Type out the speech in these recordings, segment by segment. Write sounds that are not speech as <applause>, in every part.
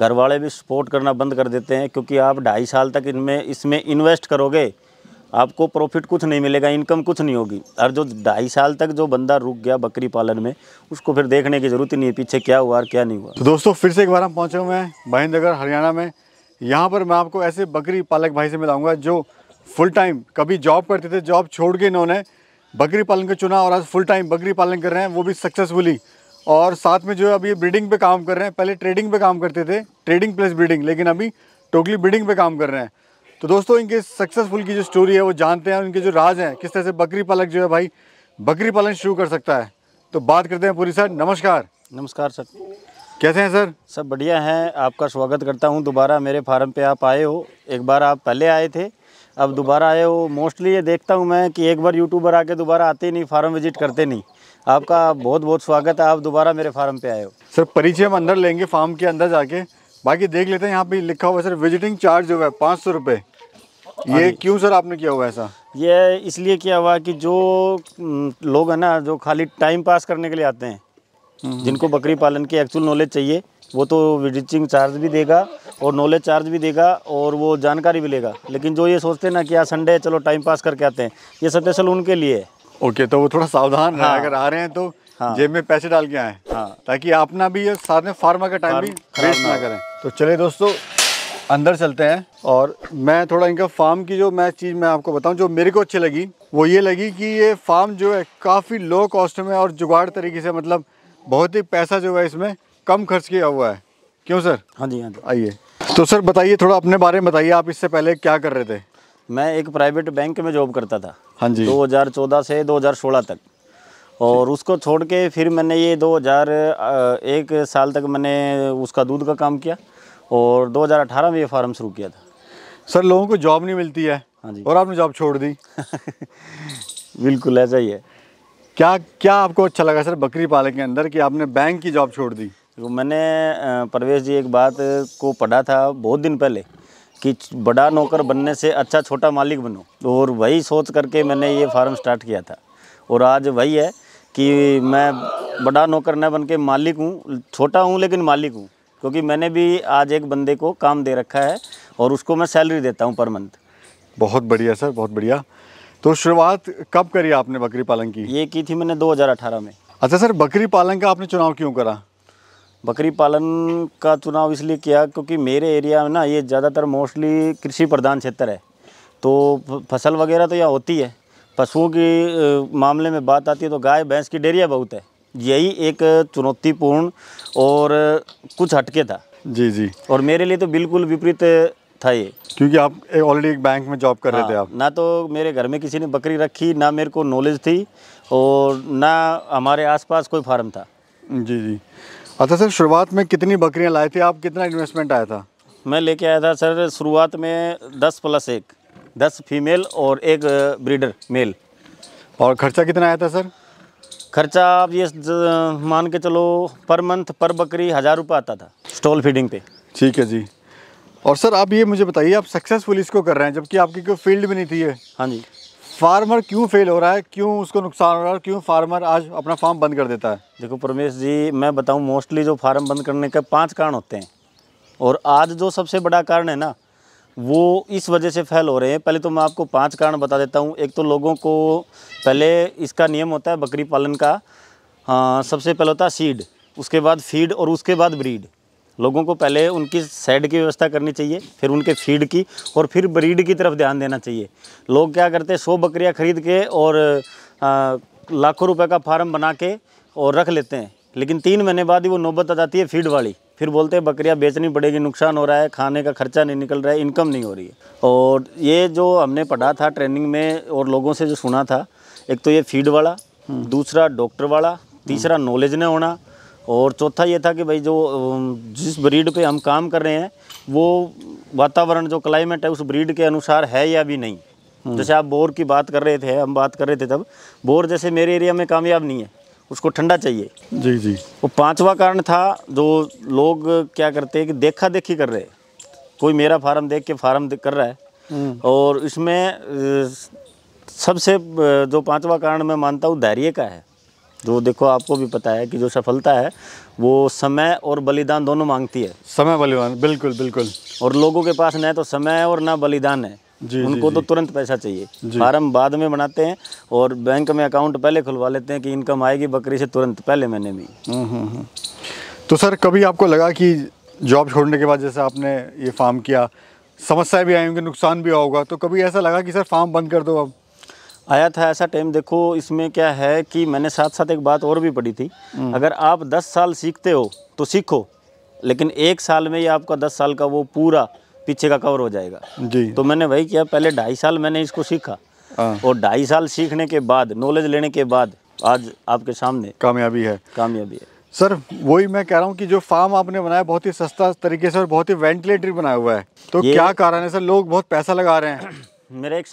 घर वाले भी सपोर्ट करना बंद कर देते हैं क्योंकि आप ढाई साल तक इनमें इसमें इन्वेस्ट करोगे आपको प्रॉफिट कुछ नहीं मिलेगा इनकम कुछ नहीं होगी और जो ढाई साल तक जो बंदा रुक गया बकरी पालन में उसको फिर देखने की ज़रूरत ही नहीं है पीछे क्या हुआ और क्या नहीं हुआ तो दोस्तों फिर से एक बार हम पहुँचे हुए हैं महेंद्रगढ़ हरियाणा में यहाँ पर मैं आपको ऐसे बकरी पालक भाई से मिलाऊंगा जो फुल टाइम कभी जॉब करते थे जॉब छोड़ के इन्होंने बकरी पालन को चुना और आज फुल टाइम बकरी पालन कर रहे हैं वो भी सक्सेसफुली और साथ में जो है अभी ब्रीडिंग पे काम कर रहे हैं पहले ट्रेडिंग पे काम करते थे ट्रेडिंग प्लस ब्रीडिंग लेकिन अभी टोटली ब्रीडिंग पे काम कर रहे हैं तो दोस्तों इनके सक्सेसफुल की जो स्टोरी है वो जानते हैं उनके जो राज हैं किस तरह से बकरी पालक जो है भाई बकरी पालन शुरू कर सकता है तो बात करते हैं पूरी सर नमस्कार नमस्कार सर कैसे हैं सर सब बढ़िया हैं आपका स्वागत करता हूँ दोबारा मेरे फार्म पर आप आए हो एक बार आप पहले आए थे अब दोबारा आए हो मोस्टली ये देखता हूँ मैं कि एक बार यूट्यूबर आके दोबारा आते नहीं फार्म विजिट करते नहीं आपका बहुत बहुत स्वागत है आप दोबारा मेरे फार्म पे आए हो सर परिचय हम अंदर लेंगे फार्म के अंदर जाके बाकी देख लेते हैं यहाँ पे लिखा हुआ है सर विजिटिंग चार्ज जो है पाँच सौ रुपये ये हाँ क्यों सर आपने किया हुआ ऐसा ये इसलिए किया हुआ कि जो लोग हैं ना जो खाली टाइम पास करने के लिए आते हैं हम्म। जिनको बकरी पालन की एक्चुअल नॉलेज चाहिए वो तो विजिटिंग चार्ज भी देगा और नॉलेज चार्ज भी देगा और वो जानकारी भी लेगा लेकिन जो ये सोचते हैं ना कि आज संडे चलो टाइम पास करके आते हैं ये सत्यसल उनके लिए है ओके तो वो थोड़ा सावधान हाँ। अगर आ रहे हैं तो हाँ। जेब में पैसे डाल के आए हाँ। ताकि आप ना भी ये साथ में फार्मा का टाइम भी खराब ना करें तो चले दोस्तों अंदर चलते हैं और मैं थोड़ा इनका फार्म की जो मैं चीज़ मैं आपको बताऊं जो मेरे को अच्छी लगी वो ये लगी कि ये फार्म जो है काफ़ी लो कॉस्ट में और जुगाड़ तरीके से मतलब बहुत ही पैसा जो है इसमें कम खर्च किया हुआ है क्यों सर हाँ जी हाँ जी आइए तो सर बताइए थोड़ा अपने बारे में बताइए आप इससे पहले क्या कर रहे थे मैं एक प्राइवेट बैंक में जॉब करता था हाँ जी 2014 से 2016 तक और उसको छोड़ के फिर मैंने ये 2001 साल तक मैंने उसका दूध का काम किया और 2018 में ये फार्म शुरू किया था सर लोगों को जॉब नहीं मिलती है हाँ जी और आपने जॉब छोड़ दी <laughs> बिल्कुल ऐसा ही है क्या क्या आपको अच्छा लगा सर बकरी पालन के अंदर कि आपने बैंक की जॉब छोड़ दी तो मैंने प्रवेश जी एक बात को पढ़ा था बहुत दिन पहले कि बड़ा नौकर बनने से अच्छा छोटा मालिक बनो और वही सोच करके मैंने ये फार्म स्टार्ट किया था और आज वही है कि मैं बड़ा नौकर न बन के मालिक हूँ छोटा हूँ लेकिन मालिक हूँ क्योंकि मैंने भी आज एक बंदे को काम दे रखा है और उसको मैं सैलरी देता हूँ पर मंथ बहुत बढ़िया सर बहुत बढ़िया तो शुरुआत कब करी आपने बकरी पालन की ये की थी मैंने दो में अच्छा सर बकरी पालन का आपने चुनाव क्यों करा बकरी पालन का चुनाव इसलिए किया क्योंकि मेरे एरिया में ना ये ज़्यादातर मोस्टली कृषि प्रधान क्षेत्र है तो फसल वगैरह तो यहाँ होती है पशुओं की मामले में बात आती है तो गाय भैंस की डेरिया बहुत है यही एक चुनौतीपूर्ण और कुछ हटके था जी जी और मेरे लिए तो बिल्कुल विपरीत था ये क्योंकि आप ऑलरेडी एक बैंक में जॉब कर हाँ, रहे थे आप हाँ, ना तो मेरे घर में किसी ने बकरी रखी ना मेरे को नॉलेज थी और ना हमारे आसपास कोई फार्म था जी जी अच्छा सर शुरुआत में कितनी बकरियां लाए थे आप कितना इन्वेस्टमेंट आया था मैं लेके आया था सर शुरुआत में दस प्लस एक दस फीमेल और एक ब्रीडर मेल और खर्चा कितना आया था सर खर्चा आप ये मान के चलो पर मंथ पर बकरी हज़ार रुपये आता था स्टॉल फीडिंग पे ठीक है जी और सर आप ये मुझे बताइए आप सक्सेसफुल इसको कर रहे हैं जबकि आपकी कोई फील्ड भी नहीं थी ये हाँ जी फार्मर क्यों फेल हो रहा है क्यों उसको नुकसान हो रहा है क्यों फार्मर आज अपना फार्म बंद कर देता है देखो परमेश जी मैं बताऊं मोस्टली जो फार्म बंद करने के पांच कारण होते हैं और आज जो सबसे बड़ा कारण है ना वो इस वजह से फेल हो रहे हैं पहले तो मैं आपको पांच कारण बता देता हूँ एक तो लोगों को पहले इसका नियम होता है बकरी पालन का आ, हाँ, सबसे पहले होता है सीड उसके बाद फीड और उसके बाद ब्रीड लोगों को पहले उनकी सेड की व्यवस्था करनी चाहिए फिर उनके फीड की और फिर ब्रीड की तरफ ध्यान देना चाहिए लोग क्या करते हैं सौ बकरियाँ खरीद के और लाखों रुपए का फार्म बना के और रख लेते हैं लेकिन तीन महीने बाद ही वो नौबत आ जाती है फीड वाली फिर बोलते हैं बकरियाँ बेचनी पड़ेगी नुकसान हो रहा है खाने का खर्चा नहीं निकल रहा है इनकम नहीं हो रही है और ये जो हमने पढ़ा था ट्रेनिंग में और लोगों से जो सुना था एक तो ये फीड वाला हम्म। दूसरा डॉक्टर वाला तीसरा नॉलेज हम्म। ने होना और चौथा ये था कि भाई जो जिस ब्रीड पे हम काम कर रहे हैं वो वातावरण जो क्लाइमेट है उस ब्रीड के अनुसार है या भी नहीं हम्म। जैसे आप बोर की बात कर रहे थे हम बात कर रहे थे तब बोर जैसे मेरे एरिया में कामयाब नहीं है उसको ठंडा चाहिए जी जी वो पांचवा कारण था जो लोग क्या करते हैं कि देखा देखी कर रहे कोई मेरा फार्म देख के फार्म कर रहा है हम्म। और इसमें सबसे जो पांचवा कारण मैं मानता हूँ धैर्य का है जो देखो आपको भी पता है कि जो सफलता है वो समय और बलिदान दोनों मांगती है समय बलिदान बिल्कुल बिल्कुल और लोगों के पास न तो समय और ना बलिदान है जी, उनको तो जी, तो तुरंत पैसा चाहिए फार्म बाद में बनाते हैं और बैंक में अकाउंट पहले खुलवा लेते हैं कि इनकम आएगी बकरी से तुरंत पहले महीने में हम्म, हम्म, हम्म। तो सर कभी आपको लगा कि जॉब छोड़ने के बाद जैसे आपने ये फार्म किया समस्याएं भी आई होंगी नुकसान भी होगा तो कभी ऐसा लगा कि सर फार्म बंद कर दो अब आया था ऐसा टाइम देखो इसमें क्या है कि मैंने साथ साथ एक बात और भी पढ़ी थी हम्म। अगर आप 10 साल सीखते हो तो सीखो लेकिन एक साल में ही आपका 10 साल का वो पूरा पीछे का कवर हो जाएगा जी तो मैंने वही किया पहले ढाई साल मैंने इसको सीखा हाँ। और ढाई साल सीखने के बाद नॉलेज लेने के बाद आज आपके सामने कामयाबी है कामयाबी है सर वही मैं कह रहा हूँ कि जो फार्म आपने बनाया बहुत ही सस्ता तरीके से और बहुत ही वेंटिलेटरी बनाया हुआ है तो क्या कारण है सर लोग बहुत पैसा लगा रहे हैं मेरे एक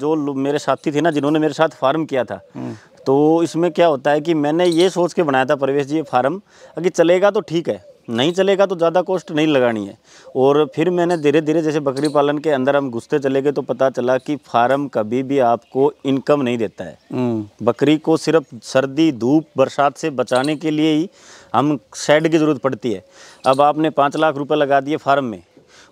जो मेरे साथी थे ना जिन्होंने मेरे साथ फार्म किया था हम्म। तो इसमें क्या होता है कि मैंने ये सोच के बनाया था परवेश जी ये फार्म अगर चलेगा तो ठीक है नहीं चलेगा तो ज़्यादा कॉस्ट नहीं लगानी है और फिर मैंने धीरे धीरे जैसे बकरी पालन के अंदर हम घुसते चले गए तो पता चला कि फार्म कभी भी आपको इनकम नहीं देता है हम्म। बकरी को सिर्फ सर्दी धूप बरसात से बचाने के लिए ही हम शेड की ज़रूरत पड़ती है अब आपने पाँच लाख रुपए लगा दिए फार्म में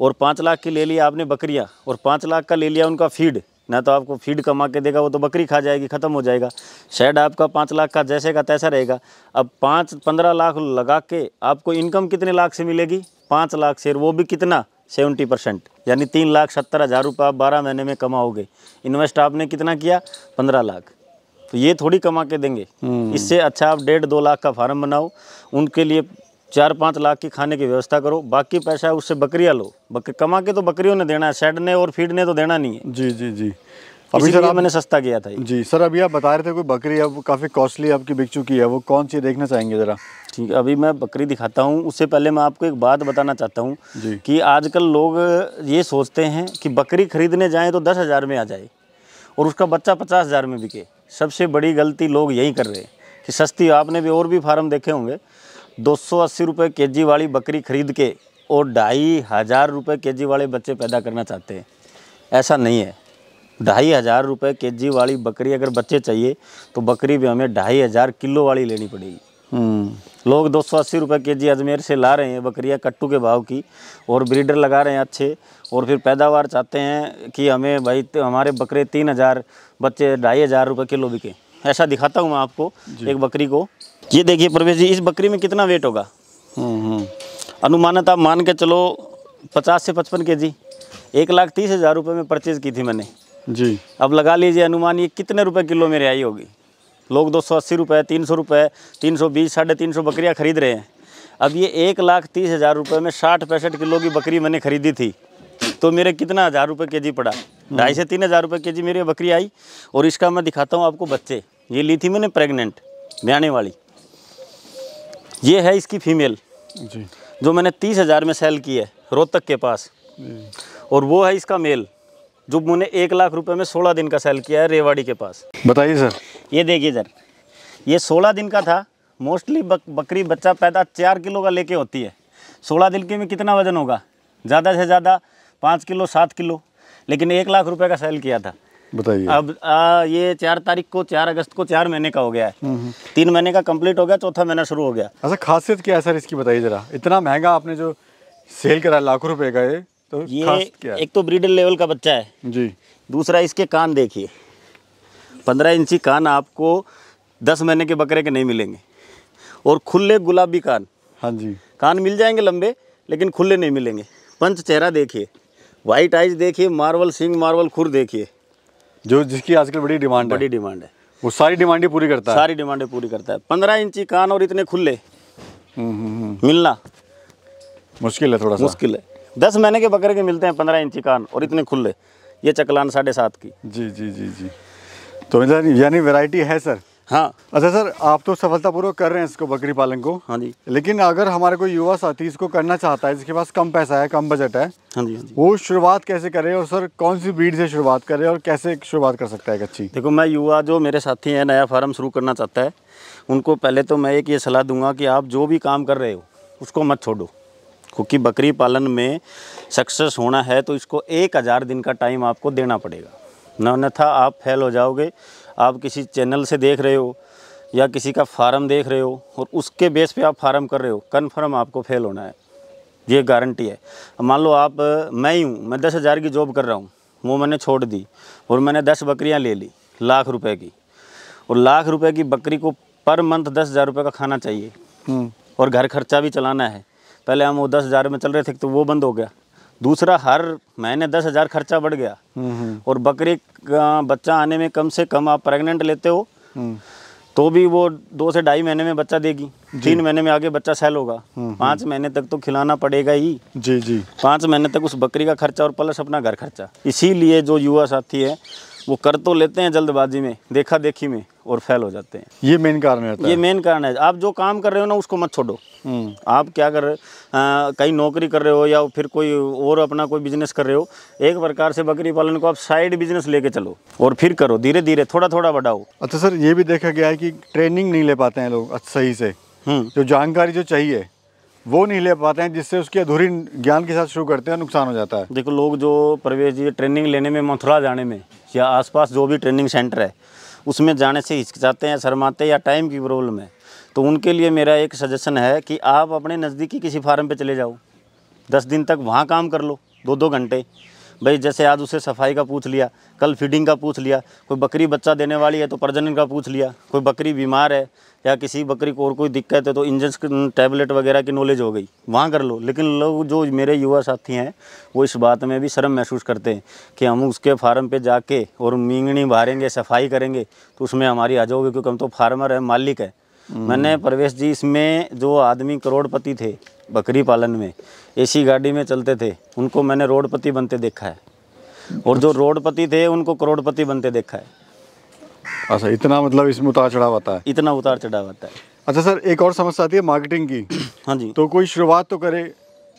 और पाँच लाख की ले लिया आपने बकरियाँ और पाँच लाख का ले लिया उनका फीड ना तो आपको फीड कमा के देगा वो तो बकरी खा जाएगी ख़त्म हो जाएगा शेड आपका पाँच लाख का जैसे का तैसा रहेगा अब पाँच पंद्रह लाख लगा के आपको इनकम कितने लाख से मिलेगी पाँच लाख से वो भी कितना सेवेंटी परसेंट यानी तीन लाख सत्तर हज़ार रुपये आप बारह महीने में कमाओगे इन्वेस्ट आपने कितना किया पंद्रह लाख तो ये थोड़ी कमा के देंगे हम्म। इससे अच्छा आप डेढ़ दो लाख का फार्म बनाओ उनके लिए चार पाँच लाख की खाने की व्यवस्था करो बाकी पैसा है उससे बकरियाँ लो बक, कमा के तो बकरियों ने देना है शेड ने और फीड ने तो देना नहीं है जी जी जी अभी सर मैंने सस्ता किया था जी सर अभी आप बता रहे थे कोई बकरी अब काफ़ी कॉस्टली आपकी बिक चुकी है वो कौन सी देखना चाहेंगे ज़रा ठीक है अभी मैं बकरी दिखाता हूँ उससे पहले मैं आपको एक बात बताना चाहता हूँ कि आजकल लोग ये सोचते हैं कि बकरी खरीदने जाएँ तो दस हज़ार में आ जाए और उसका बच्चा पचास हज़ार में बिके सबसे बड़ी गलती लोग यही कर रहे हैं कि सस्ती आपने भी और भी फार्म देखे होंगे दो सौ अस्सी रुपये के जी वाली बकरी खरीद के और ढाई हज़ार रुपये के जी वाले बच्चे पैदा करना चाहते हैं ऐसा नहीं है ढाई हज़ार रुपये के जी वाली बकरी अगर बच्चे चाहिए तो बकरी भी हमें ढाई हज़ार किलो वाली लेनी पड़ेगी हम्म। लोग दो सौ अस्सी रुपये के जी अजमेर से ला रहे हैं बकरियाँ कट्टू के भाव की और ब्रीडर लगा रहे हैं अच्छे और फिर पैदावार चाहते हैं कि हमें भाई हमारे बकरे तीन हज़ार बच्चे ढाई हज़ार रुपये किलो बिके ऐसा दिखाता हूँ मैं आपको एक बकरी को ये देखिए प्रवेश जी इस बकरी में कितना वेट होगा हम्म, हम्म। अनुमानत आप मान के चलो पचास से पचपन के जी एक लाख तीस हज़ार रुपये में परचेज़ की थी मैंने जी अब लगा लीजिए अनुमान ये कितने रुपए किलो में रिहाई होगी लोग दो सौ अस्सी रुपये तीन सौ रुपये तीन सौ बीस साढ़े तीन सौ बकरियाँ खरीद रहे हैं अब ये एक लाख तीस हज़ार रुपये में साठ पैंसठ किलो की बकरी मैंने खरीदी थी तो मेरे कितना हज़ार रुपये के जी पड़ा हम्म। ढाई से तीन हज़ार रुपये के जी मेरी बकरी आई और इसका मैं दिखाता हूँ आपको बच्चे ये ली थी मैंने प्रेगनेंट ब्याने वाली ये है इसकी फीमेल जी जो मैंने तीस हज़ार में सेल की है रोहतक के पास और वो है इसका मेल जो मैंने एक लाख रुपए में सोलह दिन का सेल किया है रेवाड़ी के पास बताइए सर ये देखिए सर ये सोलह दिन का था मोस्टली बक, बकरी बच्चा पैदा चार किलो का लेके होती है सोलह दिन के में कितना वजन होगा ज़्यादा से ज़्यादा पाँच किलो सात किलो लेकिन एक लाख रुपये का सेल किया था बताइए अब आ, ये चार तारीख को चार अगस्त को चार महीने का हो गया है हम्म, हम्म। तीन महीने का कंप्लीट हो गया चौथा महीना शुरू हो गया अच्छा खासियत क्या है सर इसकी बताइए जरा इतना महंगा आपने जो सेल करा लाखों रुपए का ये तो ये एक तो ब्रीडर लेवल का बच्चा है जी दूसरा इसके कान देखिए पंद्रह इंची कान आपको दस महीने के बकरे के नहीं मिलेंगे और खुले गुलाबी कान हाँ जी कान मिल जाएंगे लंबे लेकिन खुले नहीं मिलेंगे पंच चेहरा देखिए वाइट आइज देखिए मार्वल सिंग मार्वल खुर देखिए जो जिसकी आजकल बड़ी डिमांड बड़ी डिमांड है वो सारी डिमांड पूरी करता है सारी डिमांड पूरी करता है पंद्रह इंची कान और इतने खुले मिलना मुश्किल है थोड़ा सा मुश्किल है दस महीने के बकरे के मिलते हैं पंद्रह इंची कान और इतने खुले ये चकलान साढ़े सात की जी जी जी जी तो यानी वैरायटी है सर हाँ अच्छा सर आप तो सफलतापूर्वक कर रहे हैं इसको बकरी पालन को हाँ जी लेकिन अगर हमारे कोई युवा साथी इसको करना चाहता है जिसके पास कम पैसा है कम बजट है हाँ जी, हाँ जी वो शुरुआत कैसे करे और सर कौन सी बीड से शुरुआत करे और कैसे शुरुआत कर सकता है अच्छी देखो मैं युवा जो मेरे साथी हैं नया फार्म शुरू करना चाहता है उनको पहले तो मैं एक ये सलाह दूंगा कि आप जो भी काम कर रहे हो उसको मत छोड़ो क्योंकि बकरी पालन में सक्सेस होना है तो इसको एक हज़ार दिन का टाइम आपको देना पड़ेगा न अन्यथा आप फेल हो जाओगे आप किसी चैनल से देख रहे हो या किसी का फार्म देख रहे हो और उसके बेस पे आप फार्म कर रहे हो कन्फर्म आपको फेल होना है ये गारंटी है मान लो आप मैं ही हूँ मैं दस हज़ार की जॉब कर रहा हूँ वो मैंने छोड़ दी और मैंने दस बकरियाँ ले ली लाख रुपए की और लाख रुपए की बकरी को पर मंथ दस हज़ार रुपये का खाना चाहिए हम्म। और घर खर्चा भी चलाना है पहले हम वो दस हज़ार में चल रहे थे तो वो बंद हो गया दूसरा हर महीने दस हज़ार खर्चा बढ़ गया हम्म, हम्म। और बकरी का बच्चा आने में कम से कम आप प्रेग्नेंट लेते हो हम्म। तो भी वो दो से ढाई महीने में बच्चा देगी तीन महीने में आगे बच्चा सेल होगा पाँच महीने तक तो खिलाना पड़ेगा ही जी जी पाँच महीने तक उस बकरी का खर्चा और प्लस अपना घर खर्चा इसीलिए जो युवा साथी है वो कर तो लेते हैं जल्दबाजी में देखा देखी में और फेल हो जाते हैं ये मेन कारण है ये मेन कारण है आप जो काम कर रहे हो ना उसको मत छोड़ो हम्म। आप क्या कर रहे कहीं नौकरी कर रहे हो या फिर कोई और अपना कोई बिजनेस कर रहे हो एक प्रकार से बकरी पालन को आप साइड बिजनेस लेके चलो और फिर करो धीरे धीरे थोड़ा थोड़ा बढ़ाओ अच्छा सर ये भी देखा गया है कि ट्रेनिंग नहीं ले पाते हैं लोग सही से हम्म। जो जानकारी जो चाहिए वो नहीं ले पाते हैं जिससे उसके अधूरी ज्ञान के साथ शुरू करते हैं नुकसान हो जाता है देखो लोग जो प्रवेश जी ट्रेनिंग लेने में मथुरा जाने में या आसपास जो भी ट्रेनिंग सेंटर है उसमें जाने से हिचकिचाते हैं शर्माते या टाइम की प्रॉब्लम है तो उनके लिए मेरा एक सजेशन है कि आप अपने नज़दीकी किसी फार्म पर चले जाओ दस दिन तक वहाँ काम कर लो दो दो घंटे भाई जैसे आज उसे सफाई का पूछ लिया कल फीडिंग का पूछ लिया कोई बकरी बच्चा देने वाली है तो प्रजनन का पूछ लिया कोई बकरी बीमार है या किसी बकरी को और कोई दिक्कत है तो इंजन टैबलेट वगैरह की नॉलेज हो गई वहाँ कर लो लेकिन लोग जो मेरे युवा साथी हैं वो इस बात में भी शर्म महसूस करते हैं कि हम उसके फार्म पे जाके और मींगनी भारेंगे सफाई करेंगे तो उसमें हमारी आ जाओगे क्योंकि हम तो फार्मर हैं मालिक है हम्म। मैंने प्रवेश जी इसमें जो आदमी करोड़पति थे बकरी पालन में ए गाड़ी में चलते थे उनको मैंने रोडपति बनते देखा है और जो अच्छा। रोडपति थे उनको करोड़पति बनते देखा है अच्छा इतना मतलब इसमें उतार चढ़ाव आता है इतना उतार चढ़ाव आता है अच्छा सर एक और समस्या आती है मार्केटिंग की <clears throat> हाँ जी तो कोई शुरुआत तो करे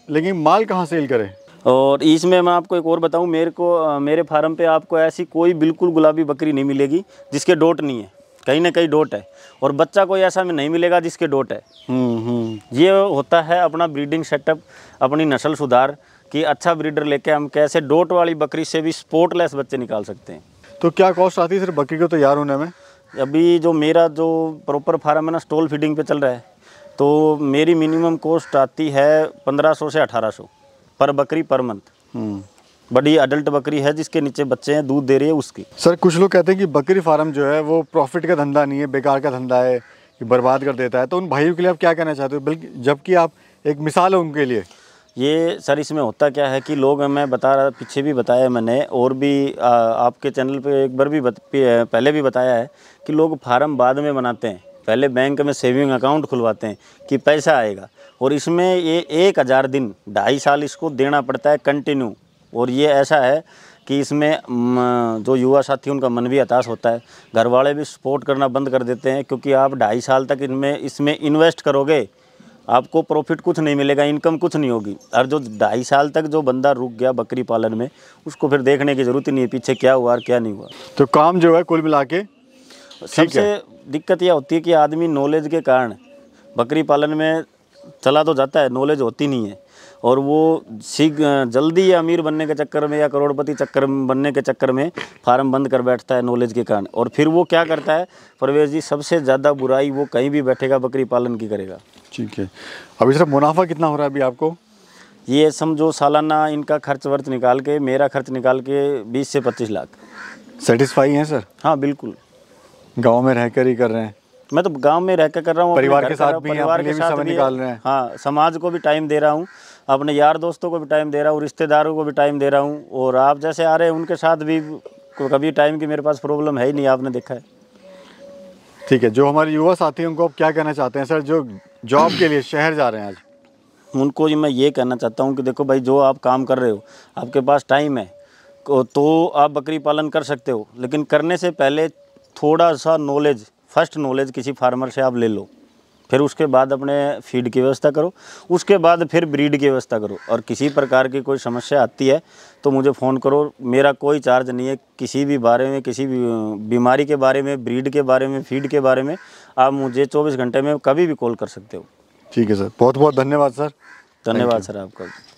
लेकिन माल कहाँ सेल करे और इसमें मैं आपको एक और बताऊँ मेरे को मेरे फार्म पे आपको ऐसी कोई बिल्कुल गुलाबी बकरी नहीं मिलेगी जिसके डोट नहीं है कहीं ना कहीं डोट है और बच्चा कोई ऐसा में नहीं मिलेगा जिसके डोट है हम्म, हम्म। ये होता है अपना ब्रीडिंग सेटअप अपनी नस्ल सुधार कि अच्छा ब्रीडर लेके हम कैसे डोट वाली बकरी से भी स्पोर्टलेस बच्चे निकाल सकते हैं तो क्या कॉस्ट आती है सर बकरी को तैयार होने में अभी जो मेरा जो प्रॉपर फार्म है ना स्टॉल फीडिंग पे चल रहा है तो मेरी मिनिमम कॉस्ट आती है 1500 से 1800 पर बकरी पर मंथ हम्म। बड़ी अडल्ट बकरी है जिसके नीचे बच्चे हैं दूध दे रही है उसकी सर कुछ लोग कहते हैं कि बकरी फार्म जो है वो प्रॉफिट का धंधा नहीं है बेकार का धंधा है बर्बाद कर देता है तो उन भाइयों के लिए आप क्या कहना चाहते हो बल्कि जबकि आप एक मिसाल है उनके लिए ये सर इसमें होता क्या है कि लोग मैं बता रहा पीछे भी बताया मैंने और भी आ, आपके चैनल पे एक बार भी बत, पहले भी बताया है कि लोग फार्म बाद में बनाते हैं पहले बैंक में सेविंग अकाउंट खुलवाते हैं कि पैसा आएगा और इसमें ये एक हज़ार दिन ढाई साल इसको देना पड़ता है कंटिन्यू और ये ऐसा है कि इसमें जो युवा साथी उनका मन भी हताश होता है घर वाले भी सपोर्ट करना बंद कर देते हैं क्योंकि आप ढाई साल तक इनमें इसमें इन्वेस्ट करोगे आपको प्रॉफिट कुछ नहीं मिलेगा इनकम कुछ नहीं होगी और जो ढाई साल तक जो बंदा रुक गया बकरी पालन में उसको फिर देखने की ज़रूरत ही नहीं है पीछे क्या हुआ और क्या नहीं हुआ तो काम जो है कुल मिला के सबसे दिक्कत यह होती है कि आदमी नॉलेज के कारण बकरी पालन में चला तो जाता है नॉलेज होती नहीं है और वो सीख जल्दी या अमीर बनने के चक्कर में या करोड़पति चक्कर बनने के चक्कर में फार्म बंद कर बैठता है नॉलेज के कारण और फिर वो क्या करता है परवेश जी सबसे ज़्यादा बुराई वो कहीं भी बैठेगा बकरी पालन की करेगा ठीक है अभी सर मुनाफा कितना हो रहा है अभी आपको ये समझो सालाना इनका खर्च वर्च निकाल के मेरा खर्च निकाल के बीस से पच्चीस लाख सेटिस्फाई हैं सर हाँ बिल्कुल गाँव में रह ही कर रहे हैं मैं तो गांव में रहकर कर रहा हूँ परिवार के साथ भी परिवार के साथ भी निकाल रहे हैं हाँ समाज को भी टाइम दे रहा हूँ अपने यार दोस्तों को भी टाइम दे रहा हूँ रिश्तेदारों को भी टाइम दे रहा हूँ और आप जैसे आ रहे हैं उनके साथ भी कभी टाइम की मेरे पास प्रॉब्लम है ही नहीं आपने देखा है ठीक है जो हमारे युवा साथी उनको आप क्या कहना चाहते हैं सर जो जॉब के लिए शहर जा रहे हैं आज उनको मैं ये कहना चाहता हूँ कि देखो भाई जो आप काम कर रहे हो आपके पास टाइम है तो आप बकरी पालन कर सकते हो लेकिन करने से पहले थोड़ा सा नॉलेज फर्स्ट नॉलेज किसी फार्मर से आप ले लो फिर उसके बाद अपने फीड की व्यवस्था करो उसके बाद फिर ब्रीड की व्यवस्था करो और किसी प्रकार की कोई समस्या आती है तो मुझे फ़ोन करो मेरा कोई चार्ज नहीं है किसी भी बारे में किसी भी बीमारी के बारे में ब्रीड के बारे में फीड के बारे में आप मुझे 24 घंटे में कभी भी कॉल कर सकते हो ठीक है सर बहुत बहुत धन्यवाद सर धन्यवाद सर आपका